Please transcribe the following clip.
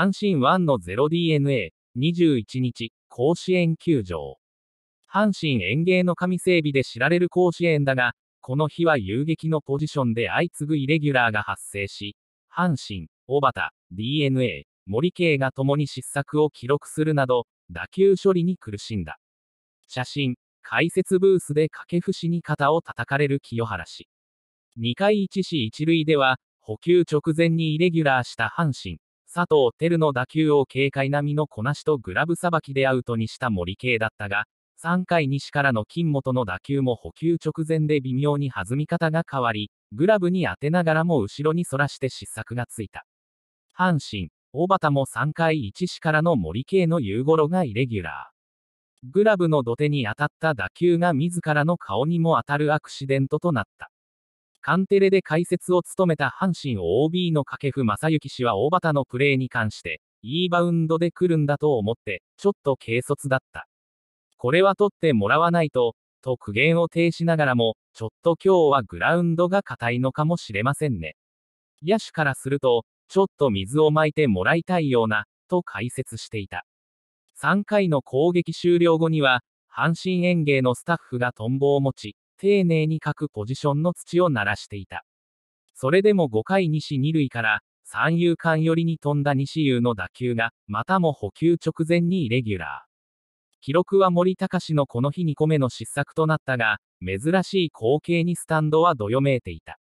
阪神1の 0DNA、21日、甲子園球場。阪神園芸の神整備で知られる甲子園だが、この日は遊撃のポジションで相次ぐイレギュラーが発生し、阪神、小畑、DNA、森慶が共に失策を記録するなど、打球処理に苦しんだ。写真、解説ブースで掛布氏に肩を叩かれる清原氏。2回1市1塁では、補給直前にイレギュラーした阪神、佐藤輝の打球を軽快な身のこなしとグラブさばきでアウトにした森系だったが、3回西からの金本の打球も補給直前で微妙に弾み方が変わり、グラブに当てながらも後ろに反らして失策がついた。阪神、大畑も3回1死からの森系の夕頃がイレギュラー。グラブの土手に当たった打球が自らの顔にも当たるアクシデントとなった。カンテレで解説を務めた阪神 OB の掛布正幸氏は大畑のプレーに関して、いいバウンドで来るんだと思って、ちょっと軽率だった。これは取ってもらわないと、と苦言を呈しながらも、ちょっと今日はグラウンドが硬いのかもしれませんね。野手からすると、ちょっと水をまいてもらいたいような、と解説していた。3回の攻撃終了後には、阪神園芸のスタッフがトンボを持ち、丁寧に各ポジションの土を鳴らしていた。それでも5回西二塁から三遊間寄りに飛んだ西雄の打球が、またも補給直前にイレギュラー。記録は森高のこの日2個目の失策となったが、珍しい光景にスタンドはどよめいていた。